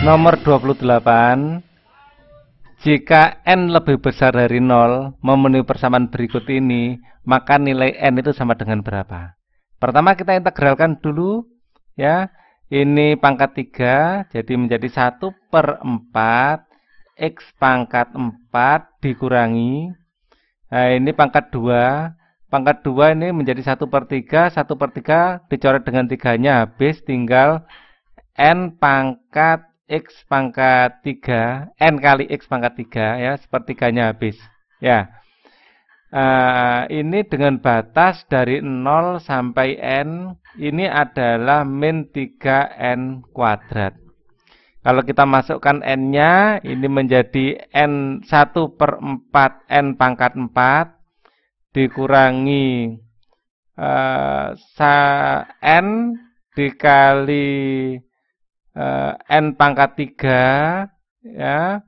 Nomor 28 Jika N lebih besar dari 0 memenuhi persamaan berikut ini Maka nilai N itu sama dengan berapa? Pertama kita integralkan dulu ya Ini pangkat 3 Jadi menjadi 1 per 4 X pangkat 4 dikurangi Nah ini pangkat 2 Pangkat 2 ini menjadi 1 per 3 1 per 3 dicoret dengan 3 nya habis tinggal N pangkat X pangkat 3, N kali X pangkat 3, ya, sepertiganya habis. Ya, uh, ini dengan batas dari 0 sampai N, ini adalah min 3N kuadrat. Kalau kita masukkan N-nya, ini menjadi N1 per 4N pangkat 4, dikurangi uh, N dikali e, n pangkat 3 ya.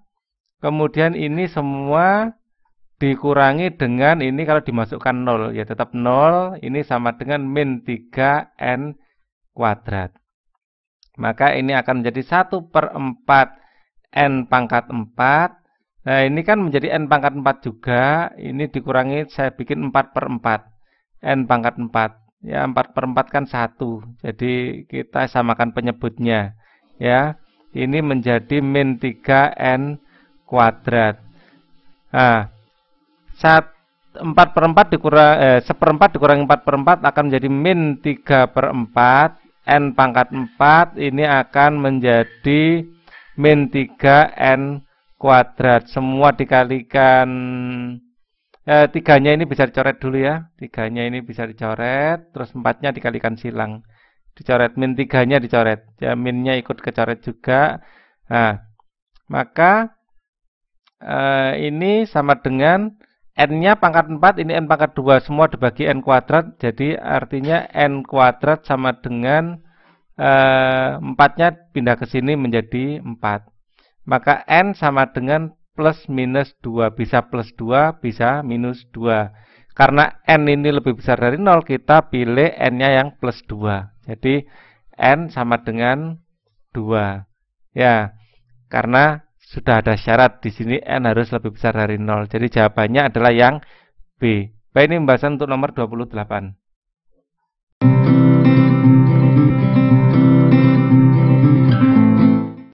Kemudian ini semua dikurangi dengan ini kalau dimasukkan 0 ya tetap 0 ini sama dengan min 3n kuadrat maka ini akan menjadi 1 per 4 n pangkat 4 nah ini kan menjadi n pangkat 4 juga ini dikurangi saya bikin 4 per 4 n pangkat 4 ya 4 per 4 kan 1 jadi kita samakan penyebutnya ya ini menjadi min 3n kuadrat nah, saat 4 per 4 dikurang, eh, 1 per 4 dikurangi 4 per 4 akan menjadi min 3 per 4 n pangkat 4 ini akan menjadi min 3 n kuadrat semua dikalikan eh, tiganya ini bisa dicoret dulu ya tiganya ini bisa dicoret terus empatnya dikalikan silang dicoret min nya dicoret ya nya ikut kecoret juga nah maka eh, ini sama dengan n-nya pangkat 4 ini n pangkat 2 semua dibagi n kuadrat jadi artinya n kuadrat sama dengan 4 eh, nya pindah ke sini menjadi 4 maka n sama dengan plus minus 2 bisa plus 2 bisa minus 2 karena n ini lebih besar dari 0 kita pilih n-nya yang plus 2 jadi N sama dengan 2. Ya, karena sudah ada syarat di sini N harus lebih besar dari 0. Jadi jawabannya adalah yang B. Baik, ini pembahasan untuk nomor 28.